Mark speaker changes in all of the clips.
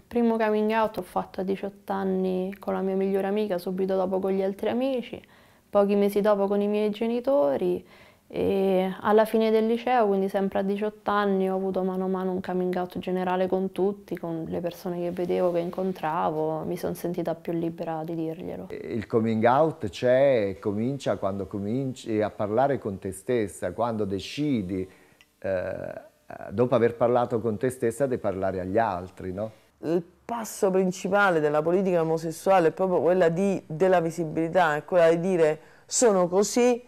Speaker 1: Il primo coming out ho fatto a 18 anni con la mia migliore
Speaker 2: amica, subito dopo con gli altri amici, pochi mesi dopo con i miei genitori e alla fine del liceo, quindi sempre a 18 anni, ho avuto mano a mano un coming out generale con tutti, con le persone che vedevo, che incontravo, mi sono sentita più libera di
Speaker 3: dirglielo. Il coming out c'è e comincia quando cominci a parlare con te stessa, quando decidi, eh, dopo aver parlato con te stessa, di parlare agli altri, no? il
Speaker 4: passo principale della politica omosessuale è proprio quella di, della visibilità, è quella di dire sono così,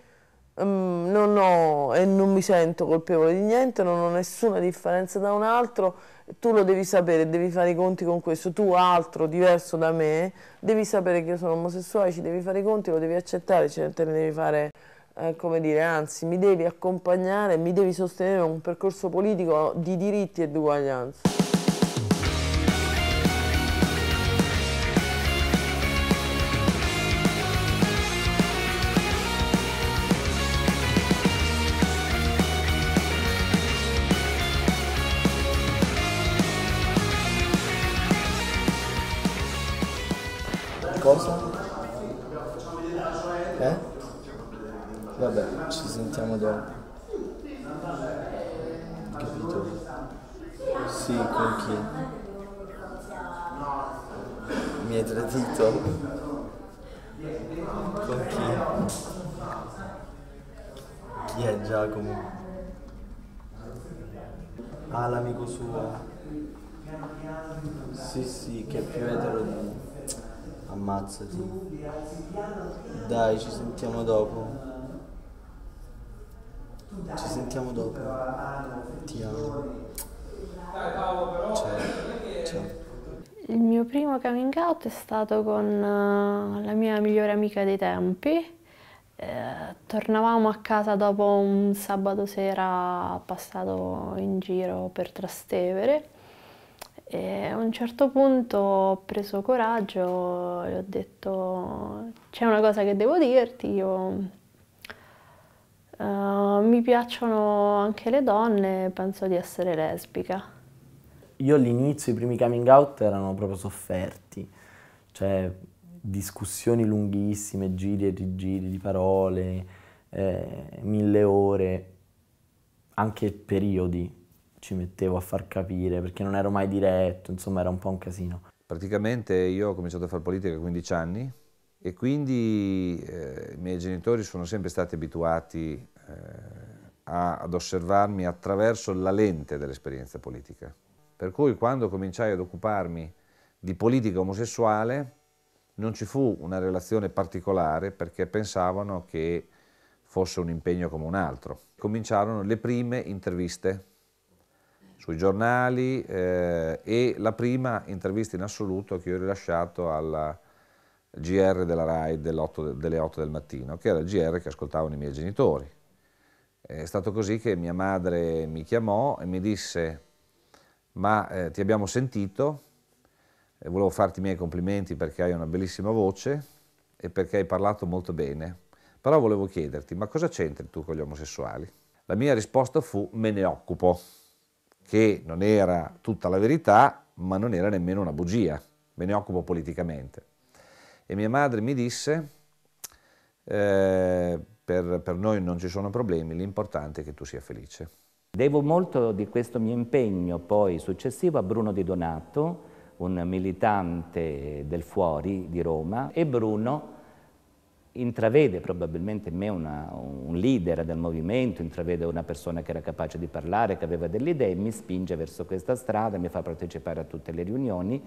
Speaker 4: um, non ho, e non mi sento colpevole di niente, non ho nessuna differenza da un altro, tu lo devi sapere, devi fare i conti con questo, tu altro diverso da me, devi sapere che io sono omosessuale, ci devi fare i conti, lo devi accettare, ce cioè ne devi fare... Eh, come dire, anzi, mi devi accompagnare, mi devi sostenere un percorso politico di diritti e di uguaglianza.
Speaker 1: Sì, con
Speaker 5: chi? Mi hai tradito? Con chi? Chi è Giacomo? Ah, l'amico suo. Sì, sì, che è più etero di... Ammazzati. Dai, ci sentiamo dopo.
Speaker 6: Ci sentiamo dopo.
Speaker 7: Ti amo. Certo, certo.
Speaker 2: Il mio primo coming out è stato con eh, la mia migliore amica dei tempi. Eh, tornavamo a casa dopo un sabato sera passato in giro per Trastevere e a un certo punto ho preso coraggio e ho detto c'è una cosa che devo dirti, io eh, mi piacciono anche le donne, penso di essere lesbica
Speaker 5: io all'inizio i primi coming out erano proprio sofferti, cioè discussioni lunghissime, giri e rigiri di parole, eh, mille ore, anche periodi ci mettevo a far capire perché non ero
Speaker 8: mai diretto, insomma era un po' un casino. Praticamente io ho cominciato a fare politica a 15 anni e quindi eh, i miei genitori sono sempre stati abituati eh, a, ad osservarmi attraverso la lente dell'esperienza politica. Per cui quando cominciai ad occuparmi di politica omosessuale non ci fu una relazione particolare perché pensavano che fosse un impegno come un altro. Cominciarono le prime interviste sui giornali eh, e la prima intervista in assoluto che ho rilasciato alla GR della RAI dell delle 8 del mattino, che era il GR che ascoltavano i miei genitori. È stato così che mia madre mi chiamò e mi disse ma eh, ti abbiamo sentito e eh, volevo farti i miei complimenti perché hai una bellissima voce e perché hai parlato molto bene. Però volevo chiederti, ma cosa c'entri tu con gli omosessuali? La mia risposta fu me ne occupo, che non era tutta la verità, ma non era nemmeno una bugia, me ne occupo politicamente. E mia madre mi disse, eh, per, per noi non ci sono problemi, l'importante è che tu sia felice. Devo molto di questo mio impegno poi successivo
Speaker 1: a Bruno Di Donato, un militante del fuori di Roma, e Bruno intravede probabilmente in me una, un leader del movimento, intravede una persona che era capace di parlare, che aveva delle idee, mi spinge verso questa strada, mi fa partecipare a tutte le riunioni,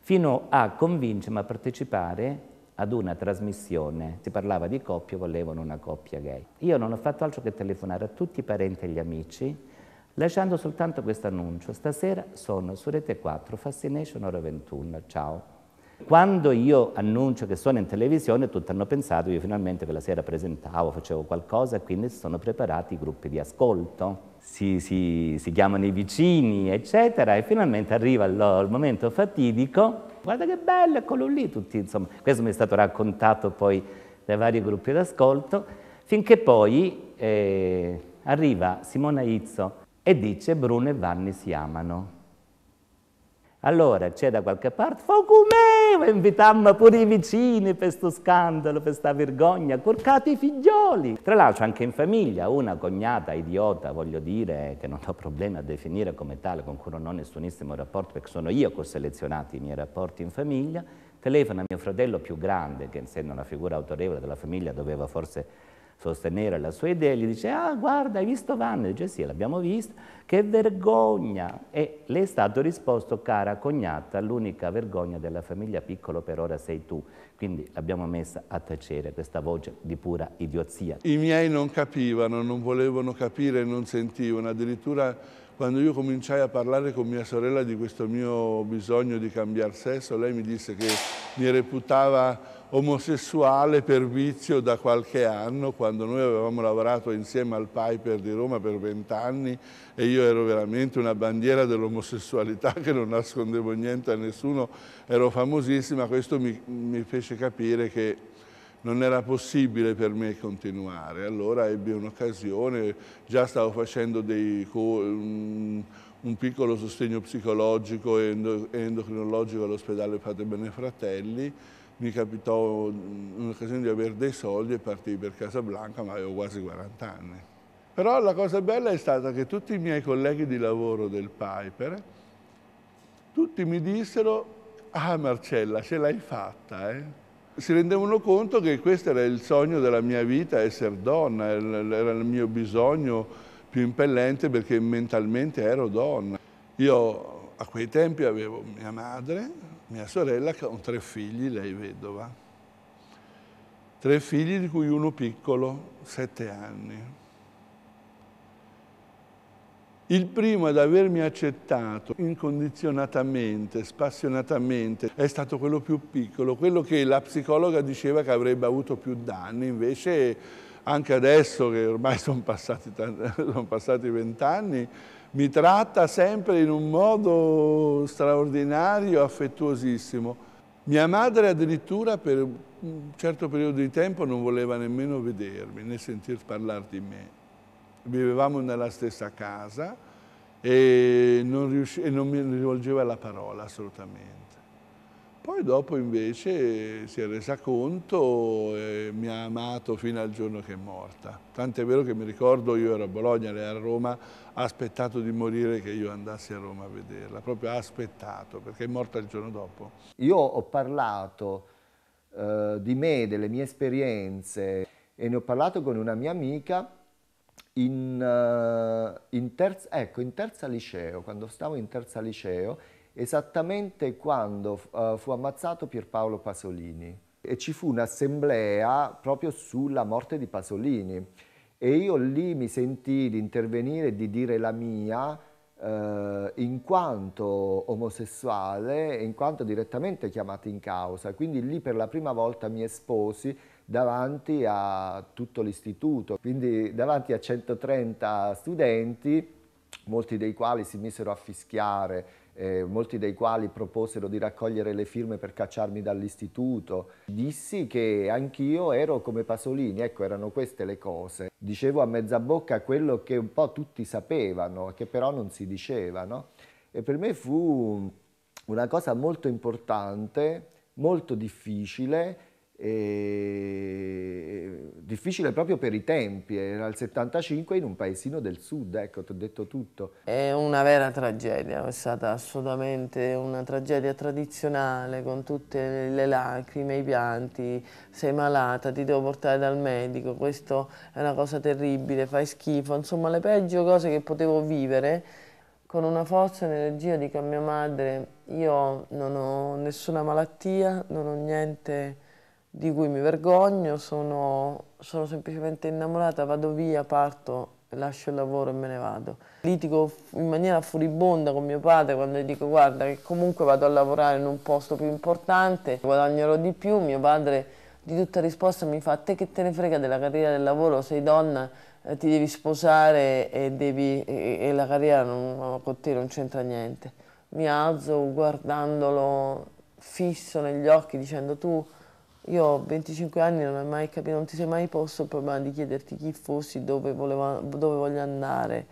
Speaker 1: fino a convincermi a partecipare ad una trasmissione, si parlava di coppie, volevano una coppia gay. Io non ho fatto altro che telefonare a tutti i parenti e gli amici lasciando soltanto questo annuncio. Stasera sono su Rete 4, Fascination ore 21. Ciao. Quando io annuncio che sono in televisione, tutti hanno pensato, io finalmente quella sera presentavo, facevo qualcosa, quindi si sono preparati i gruppi di ascolto, si, si, si chiamano i vicini, eccetera, e finalmente arriva il, il momento fatidico, guarda che bello, eccolo lì, tutti, insomma, questo mi è stato raccontato poi dai vari gruppi d'ascolto, finché poi eh, arriva Simona Izzo, e dice Bruno e Vanni si amano. Allora c'è da qualche parte, fa come, invitammo pure i vicini per questo scandalo, per questa vergogna, curcate i figlioli. Tra l'altro anche in famiglia, una cognata idiota, voglio dire, che non ho problemi a definire come tale, con cui non ho nessunissimo rapporto, perché sono io che ho selezionato i miei rapporti in famiglia, telefona a mio fratello più grande, che essendo una figura autorevole della famiglia doveva forse sostenere la sua idea, gli dice, ah guarda, hai visto Vanni? Dice, sì, l'abbiamo vista, che vergogna! E le è stato risposto, cara cognata, l'unica vergogna della famiglia piccolo per ora sei tu. Quindi l'abbiamo messa a tacere questa voce di pura idiozia.
Speaker 9: I miei non capivano, non volevano capire, non sentivano, addirittura quando io cominciai a parlare con mia sorella di questo mio bisogno di cambiare sesso, lei mi disse che mi reputava omosessuale per vizio da qualche anno, quando noi avevamo lavorato insieme al Piper di Roma per vent'anni e io ero veramente una bandiera dell'omosessualità che non nascondevo niente a nessuno, ero famosissima, questo mi, mi fece capire che non era possibile per me continuare. Allora ebbi un'occasione, già stavo facendo dei mm, un piccolo sostegno psicologico e endocrinologico all'ospedale Fate Bene Fratelli, mi capitò un'occasione di avere dei soldi e partii per Casablanca, ma avevo quasi 40 anni. Però la cosa bella è stata che tutti i miei colleghi di lavoro del Piper, tutti mi dissero, ah Marcella, ce l'hai fatta, eh? si rendevano conto che questo era il sogno della mia vita, essere donna, era il mio bisogno più impellente perché mentalmente ero donna. Io a quei tempi avevo mia madre, mia sorella con tre figli, lei vedova. Tre figli di cui uno piccolo, sette anni. Il primo ad avermi accettato incondizionatamente, spassionatamente, è stato quello più piccolo, quello che la psicologa diceva che avrebbe avuto più danni, invece anche adesso che ormai sono passati vent'anni, mi tratta sempre in un modo straordinario, affettuosissimo. Mia madre addirittura per un certo periodo di tempo non voleva nemmeno vedermi né sentir parlare di me. Vivevamo nella stessa casa e non, e non mi rivolgeva la parola assolutamente. Poi dopo invece si è resa conto e mi ha amato fino al giorno che è morta. Tant'è vero che mi ricordo io ero a Bologna, lei era a Roma, ha aspettato di morire che io andassi a Roma a vederla, proprio ha aspettato perché è morta il giorno dopo. Io ho parlato eh,
Speaker 3: di me, delle mie esperienze e ne ho parlato con una mia amica in, eh, in, terza, ecco, in terza liceo, quando stavo in terza liceo esattamente quando uh, fu ammazzato Pierpaolo Pasolini e ci fu un'assemblea proprio sulla morte di Pasolini e io lì mi sentii di intervenire e di dire la mia eh, in quanto omosessuale e in quanto direttamente chiamato in causa. Quindi lì per la prima volta mi esposi davanti a tutto l'istituto, quindi davanti a 130 studenti, molti dei quali si misero a fischiare eh, molti dei quali proposero di raccogliere le firme per cacciarmi dall'istituto. Dissi che anch'io ero come Pasolini, ecco, erano queste le cose. Dicevo a mezza bocca quello che un po' tutti sapevano, che però non si diceva, no? E per me fu una cosa molto importante, molto difficile, e... difficile proprio per i tempi, era il 75 in un paesino del sud, ecco, ti ho detto tutto.
Speaker 4: È una vera tragedia, è stata assolutamente una tragedia tradizionale con tutte le lacrime, i pianti, sei malata, ti devo portare dal medico, questo è una cosa terribile, fai schifo, insomma le peggio cose che potevo vivere con una forza e un'energia dico a mia madre io non ho nessuna malattia, non ho niente di cui mi vergogno, sono, sono semplicemente innamorata, vado via, parto, lascio il lavoro e me ne vado. Litigo in maniera furibonda con mio padre quando gli dico guarda che comunque vado a lavorare in un posto più importante, guadagnerò di più, mio padre di tutta risposta mi fa te che te ne frega della carriera del lavoro, sei donna, eh, ti devi sposare e, devi, e, e la carriera non, con te non c'entra niente. Mi alzo guardandolo fisso negli occhi dicendo tu io ho 25 anni, non, non ti sei mai posto il problema di chiederti chi fossi, dove, voleva, dove voglio andare,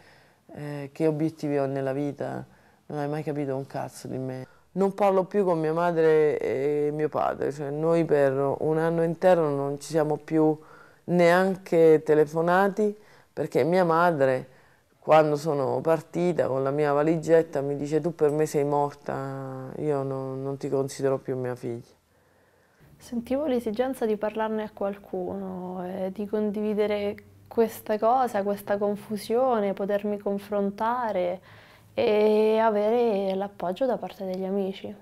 Speaker 4: eh, che obiettivi ho nella vita. Non hai mai capito un cazzo di me. Non parlo più con mia madre e mio padre, cioè noi per un anno intero non ci siamo più neanche telefonati perché mia madre quando sono partita con la mia valigetta mi dice tu per me sei morta, io non, non ti considero più mia figlia.
Speaker 2: Sentivo l'esigenza di parlarne a qualcuno, eh, di condividere questa cosa, questa confusione, potermi confrontare e avere l'appoggio da parte degli amici.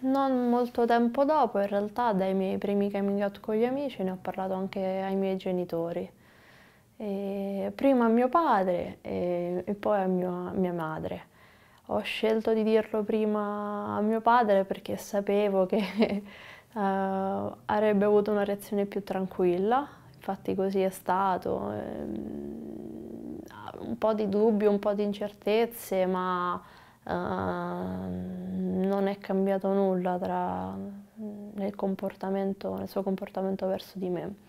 Speaker 2: Non molto tempo dopo, in realtà, dai miei primi coming out con gli amici ne ho parlato anche ai miei genitori. E prima a mio padre e, poi a mio, mia madre. Ho scelto di dirlo prima a mio padre perché sapevo che eh, avrebbe avuto una reazione più tranquilla, infatti così è stato. Ehm, un po' di dubbi, un po' di incertezze, ma eh, non è cambiato nulla tra, mm, nel, nel suo comportamento verso di me.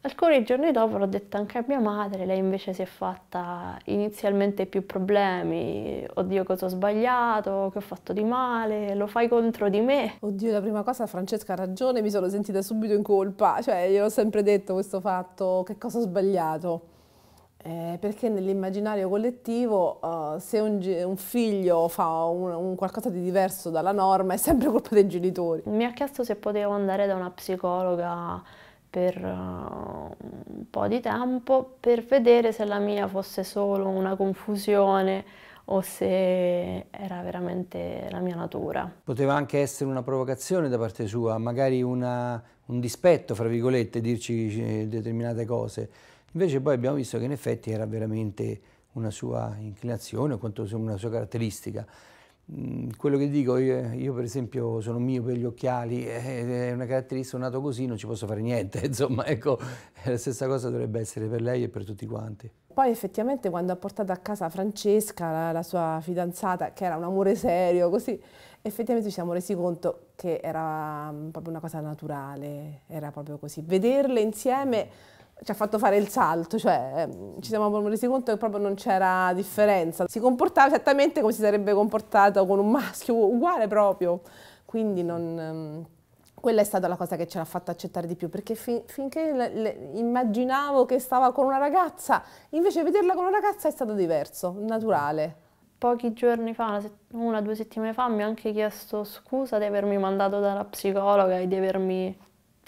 Speaker 2: Alcuni giorni dopo l'ho detto anche a mia madre, lei invece si è fatta inizialmente più problemi, oddio cosa ho sbagliato, che ho fatto di
Speaker 10: male, lo fai contro di me. Oddio, la prima cosa Francesca ha ragione, mi sono sentita subito in colpa, cioè gliel'ho sempre detto questo fatto, che cosa ho sbagliato. Eh, perché nell'immaginario collettivo uh, se un, un, figlio fa un, un qualcosa di diverso dalla norma è sempre colpa dei genitori. Mi ha chiesto se potevo andare da una psicologa
Speaker 2: per eh, un po' di tempo per vedere se la mia fosse solo una confusione o se era veramente la mia natura.
Speaker 6: Poteva anche essere una provocazione da parte sua, magari una, un dispetto, fra virgolette, dirci eh, determinate cose. Invece poi abbiamo visto che in effetti era veramente una sua inclinazione o quanto una sua caratteristica. Mm, quello che dico, io, io, per esempio sono mio per gli occhiali, eh, è una caratteristica, sono nato così, non ci posso fare niente, insomma, ecco, la stessa cosa dovrebbe essere per lei e per tutti quanti.
Speaker 10: Poi effettivamente quando ha portato a casa Francesca, la, la sua fidanzata, che era un amore serio, così, effettivamente ci siamo resi conto che era mm, proprio una cosa naturale, era proprio così. Vederle insieme ci ha fatto fare il salto, cioè ehm, ci siamo resi conto che proprio non c'era differenza. Si comportava esattamente come si sarebbe comportato con un maschio uguale proprio, quindi non, ehm, quella è stata la cosa che ce l'ha fatto accettare di più, perché fin, finché le, le, immaginavo che stava con una ragazza, invece vederla con una ragazza è stato diverso, naturale. Pochi giorni fa, una o due settimane fa,
Speaker 2: mi ha anche chiesto scusa di avermi mandato dalla psicologa e di avermi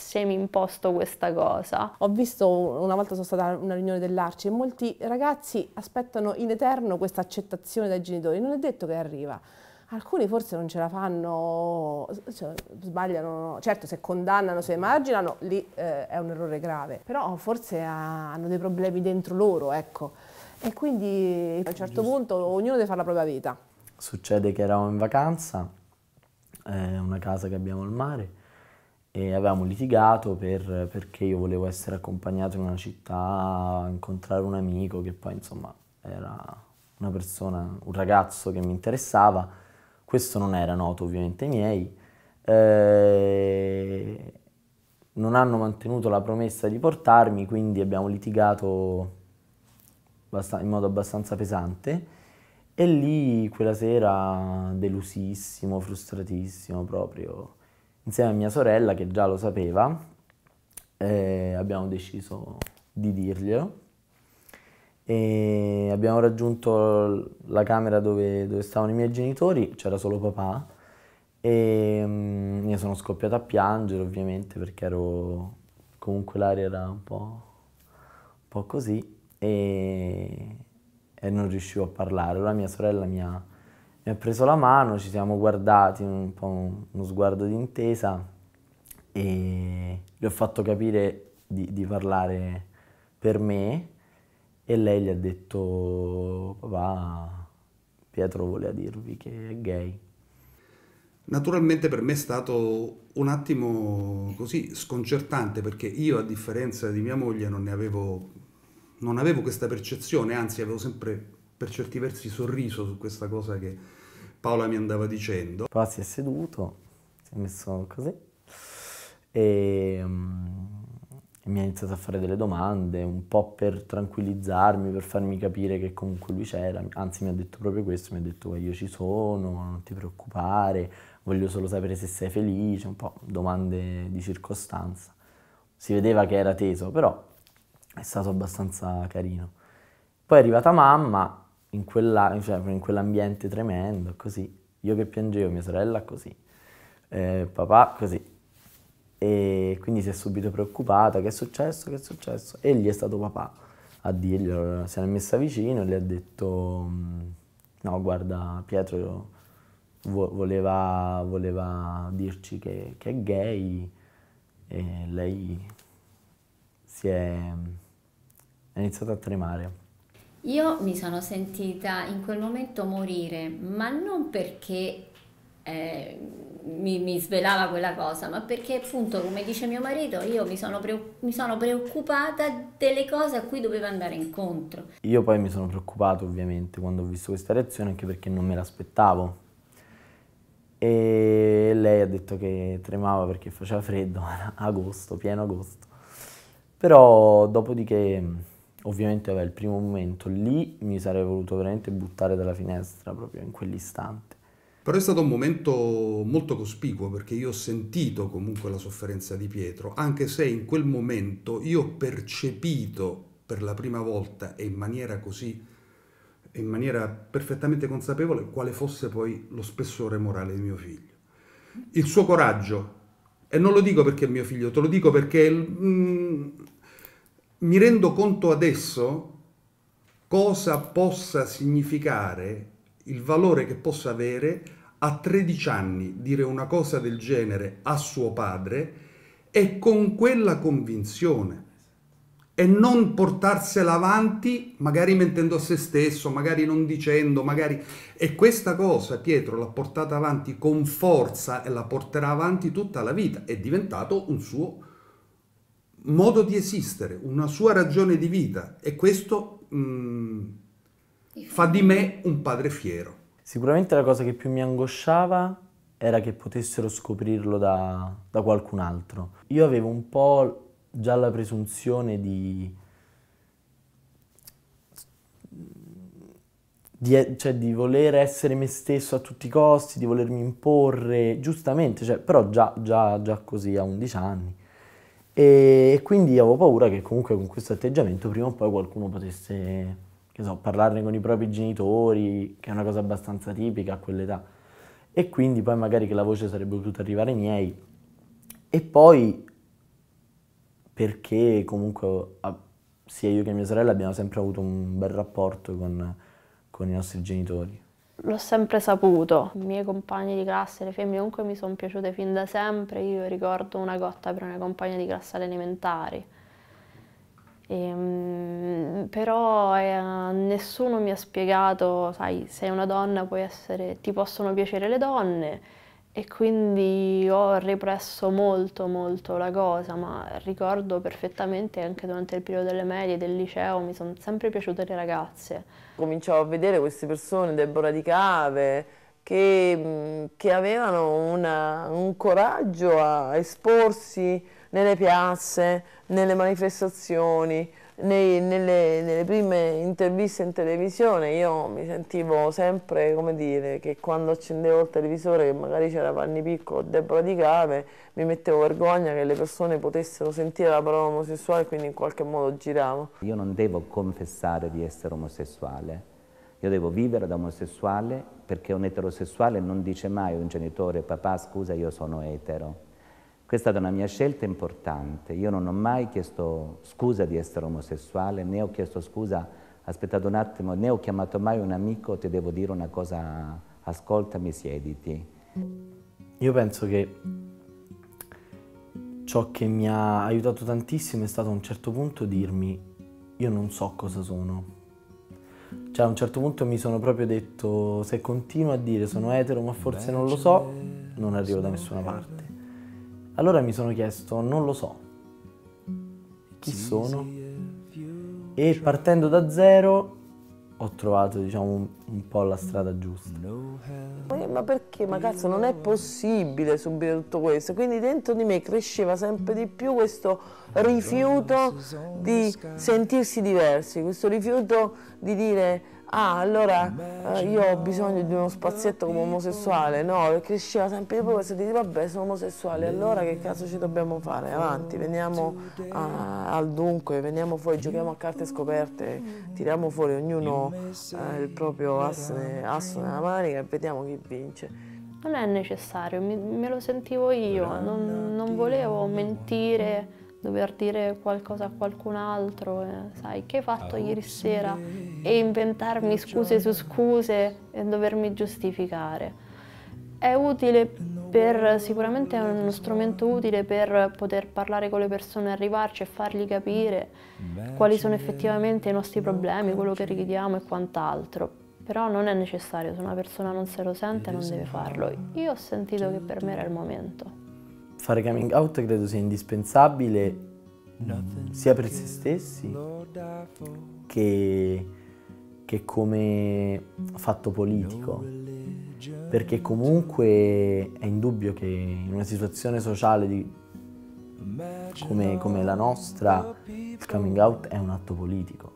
Speaker 2: semi-imposto
Speaker 10: questa cosa. Ho visto, una volta sono stata a una riunione dell'Arci e molti ragazzi aspettano in eterno questa accettazione dai genitori, non è detto che arriva. Alcuni forse non ce la fanno, cioè, sbagliano, certo se condannano, se emarginano, lì eh, è un errore grave, però forse ha, hanno dei problemi dentro loro, ecco. E quindi a un certo Giusto. punto ognuno deve fare la propria vita.
Speaker 5: Succede che eravamo in vacanza, è eh, una casa che abbiamo al mare, e avevamo litigato per, perché io volevo essere accompagnato in una città, incontrare un amico che poi insomma era una persona, un ragazzo che mi interessava, questo non era noto ovviamente ai miei, eh, non hanno mantenuto la promessa di portarmi, quindi abbiamo litigato in modo abbastanza pesante e lì quella sera delusissimo, frustratissimo proprio insieme a mia sorella che già lo sapeva eh, abbiamo deciso di dirglielo e abbiamo raggiunto la camera dove, dove stavano i miei genitori, c'era solo papà e um, mm, io sono scoppiata a piangere ovviamente perché ero comunque l'aria era un po', un po così e, e non riuscivo a parlare. Ora mia sorella mi ha mi ha preso la mano, ci siamo guardati un po' uno sguardo d'intesa e gli ho fatto capire di, di parlare per me e lei gli ha detto papà Pietro voleva dirvi che è gay.
Speaker 6: Naturalmente per me è stato un attimo così sconcertante perché io a differenza di mia moglie non ne avevo, non avevo questa percezione, anzi avevo sempre per certi versi sorriso su questa cosa che Paola mi andava dicendo. Paola si è seduto,
Speaker 5: si è messo così e um, mi ha iniziato a fare delle domande, un po' per tranquillizzarmi, per farmi capire che comunque lui c'era, anzi mi ha detto proprio questo, mi ha detto io ci sono, non ti preoccupare, voglio solo sapere se sei felice, un po' domande di circostanza. Si vedeva che era teso, però è stato abbastanza carino. Poi è arrivata mamma in, quella, cioè, in quell'ambiente tremendo, così. Io che piangevo, mia sorella così, eh, papà così. E quindi si è subito preoccupata, che è successo, che è successo? E gli è stato papà a dirglielo, si è messa vicino e le ha detto, mm, no guarda Pietro vo voleva, voleva, dirci che, che, è gay e lei si è, è iniziata a tremare.
Speaker 2: Io mi sono sentita in quel momento morire, ma non perché eh, mi, mi, svelava quella cosa, ma perché appunto, come dice mio marito, io mi sono, pre, mi sono preoccupata delle cose a cui doveva andare incontro.
Speaker 5: Io poi mi sono preoccupato ovviamente quando ho visto questa reazione, anche perché non me l'aspettavo e lei ha detto che tremava perché faceva freddo, agosto, pieno agosto. Però dopodiché ovviamente vabbè, il primo momento lì mi sarei voluto veramente buttare dalla finestra proprio in quell'istante.
Speaker 6: Però è stato un momento molto cospicuo perché io ho sentito comunque la sofferenza di Pietro, anche se in quel momento io ho percepito per la prima volta e in maniera così, in maniera perfettamente consapevole, quale fosse poi lo spessore morale di mio figlio. Il suo coraggio, e non lo dico perché è mio figlio, te lo dico perché mm, mi rendo conto adesso cosa possa significare il valore che possa avere a 13 anni dire una cosa del genere a suo padre e con quella convinzione e non portarsela avanti magari mentendo a se stesso, magari non dicendo, magari... E questa cosa Pietro l'ha portata avanti con forza e la porterà avanti tutta la vita, è diventato un suo modo di esistere, una sua ragione di vita e questo mh, mm, fa di me un padre fiero. Sicuramente la cosa che più mi angosciava
Speaker 5: era che potessero scoprirlo da, da qualcun altro.
Speaker 6: Io avevo un po'
Speaker 5: già la presunzione di... Di, cioè, di, voler essere me stesso a tutti i costi, di volermi imporre, giustamente, cioè, però già, già, già così a 11 anni. E quindi avevo paura che comunque con questo atteggiamento prima o poi qualcuno potesse, che so, parlarne con i propri genitori, che è una cosa abbastanza tipica a quell'età. E quindi poi magari che la voce sarebbe potuta arrivare ai miei. E poi perché comunque sia io che mia sorella abbiamo sempre avuto un bel rapporto con, con i nostri genitori
Speaker 2: l'ho sempre saputo. I miei compagni di classe, le femmine comunque mi sono piaciute fin da sempre. Io ricordo una cotta per una compagna di classe alle elementari. E, ehm, però eh, nessuno mi ha spiegato, sai, sei una donna puoi essere, ti possono piacere le donne, e quindi ho represso molto molto la cosa, ma ricordo perfettamente anche durante il periodo delle medie, del liceo, mi sono sempre piaciute le ragazze.
Speaker 4: Cominciavo a vedere queste persone, Deborah Di Cave, che, che avevano una, un coraggio a esporsi nelle piazze, nelle manifestazioni, nei, nelle, nelle, prime interviste in televisione io mi sentivo sempre, come dire, che quando accendevo il televisore che magari c'era Vanni Picco o Deborah Di Cave, mi mettevo vergogna che le persone potessero sentire la parola omosessuale e quindi in qualche modo giravo.
Speaker 1: Io non devo confessare di essere omosessuale, io devo vivere da omosessuale perché un eterosessuale non dice mai a un genitore papà scusa io sono etero questa è stata una mia scelta importante. Io non ho mai chiesto scusa di essere omosessuale, né ho chiesto scusa, aspettate un attimo, né ho chiamato mai un amico, ti devo dire una cosa, ascoltami, siediti.
Speaker 5: Io penso che ciò che mi ha aiutato tantissimo è stato a un certo punto dirmi io non so cosa sono. Cioè a un certo punto mi sono proprio detto se continuo a dire sono etero ma forse non lo so, non arrivo da nessuna parte. Allora mi sono chiesto, non lo so, chi sono? E partendo da zero ho trovato diciamo un, un po' la strada giusta.
Speaker 4: Ma, ma perché? Ma cazzo non è possibile subire tutto questo, quindi dentro di me cresceva sempre di più questo rifiuto di sentirsi diversi, questo rifiuto di dire ah allora eh, io ho bisogno di uno spazietto come omosessuale, no, e cresceva sempre di più questo di vabbè sono omosessuale, allora che cazzo ci dobbiamo fare? Avanti, veniamo a, al dunque, veniamo fuori, giochiamo a carte scoperte, tiriamo fuori ognuno eh, il proprio asso nella manica e vediamo chi vince.
Speaker 2: Non è necessario, mi, me lo sentivo io, non, non volevo mentire dover dire qualcosa a qualcun altro, eh, sai, che hai fatto ah, ieri sera e inventarmi scuse su scuse e dovermi giustificare. È utile per, sicuramente è uno strumento utile per poter parlare con le persone, arrivarci e fargli capire quali sono effettivamente i nostri problemi, quello che richiediamo e quant'altro. Però non è necessario, se una persona non se lo sente non deve farlo. Io ho sentito che per me era il certo. momento
Speaker 5: fare coming out credo sia indispensabile sia per se stessi che, che come fatto politico, perché comunque è indubbio che in una situazione sociale di, come, come la nostra il coming out è un atto politico,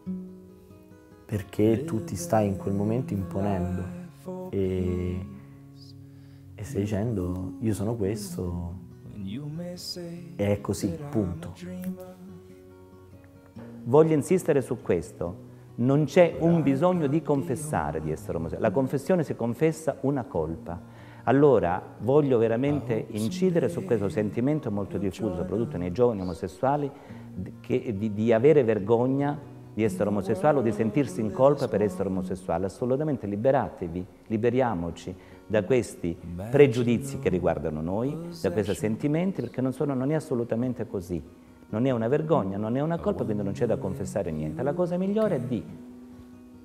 Speaker 5: perché tu ti stai in quel momento imponendo e, e stai dicendo io sono questo
Speaker 7: e è così, punto.
Speaker 1: Voglio insistere su questo. Non c'è un bisogno di confessare di essere omosessuale. La confessione si confessa una colpa. Allora voglio veramente incidere su questo sentimento molto diffuso, soprattutto nei giovani omosessuali, che, di, di, avere vergogna di essere omosessuale o di sentirsi in colpa per essere omosessuale. Assolutamente liberatevi, liberiamoci da questi pregiudizi che riguardano noi, da questi sentimenti, perché non, sono, non è assolutamente così. Non è una vergogna, non è una colpa, quindi non c'è da confessare niente. La cosa migliore è di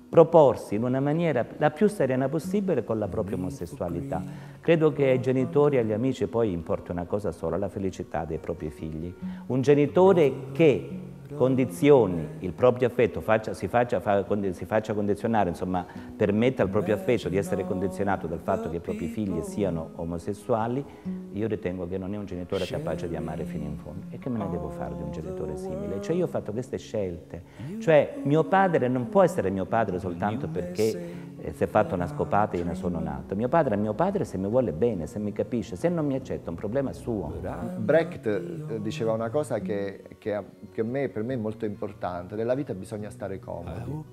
Speaker 1: proporsi in una maniera la più serena possibile con la propria omosessualità. Credo che ai genitori e agli amici poi importi una cosa sola, la felicità dei propri figli. Un genitore che condizioni il proprio affetto, faccia, si, faccia, fa, si, faccia, condizionare, insomma permetta al proprio affetto di essere condizionato dal fatto che i propri figli siano omosessuali, io ritengo che non è un genitore capace di amare fino in fondo. E che me ne devo fare di un genitore simile? Cioè io ho fatto queste scelte, cioè mio padre non può essere mio padre soltanto perché si è fatto una scopata e io ne sono nato. Mio padre è mio padre se mi vuole bene, se mi capisce, se non mi accetta è un problema suo. Brecht eh, diceva una cosa che,
Speaker 3: che, che me, per me è molto importante, nella vita bisogna stare comodi.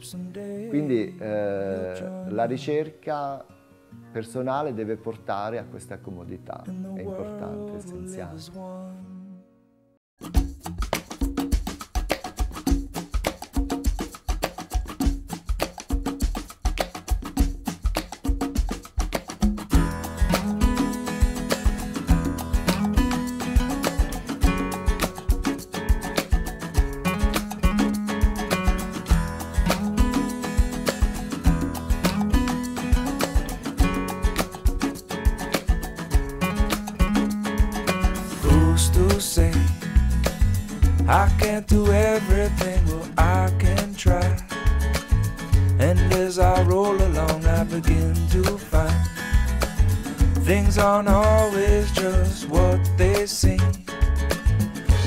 Speaker 3: Quindi eh, la ricerca personale deve portare a questa comodità, è importante, è essenziale.
Speaker 7: Things aren't always just what they seem.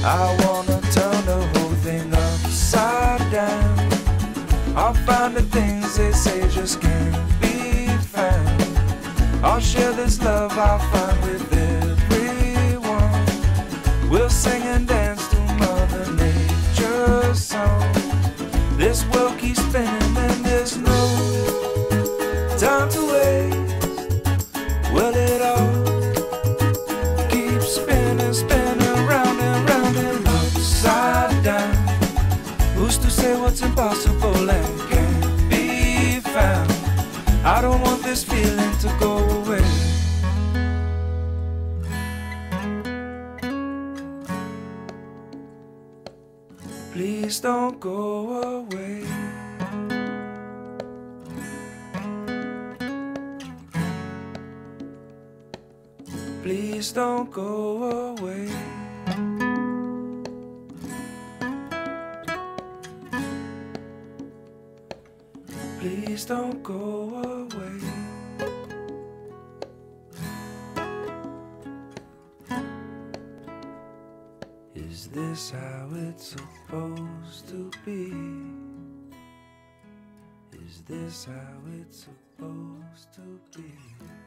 Speaker 7: I wanna turn the whole thing upside down. I'll find the things they say just can't be found. I'll share this love I find with everyone. We'll sing and dance to Mother Nature's song. This world keeps spinning. Please don't go away. Please don't go away. Please don't go just how it's supposed to be.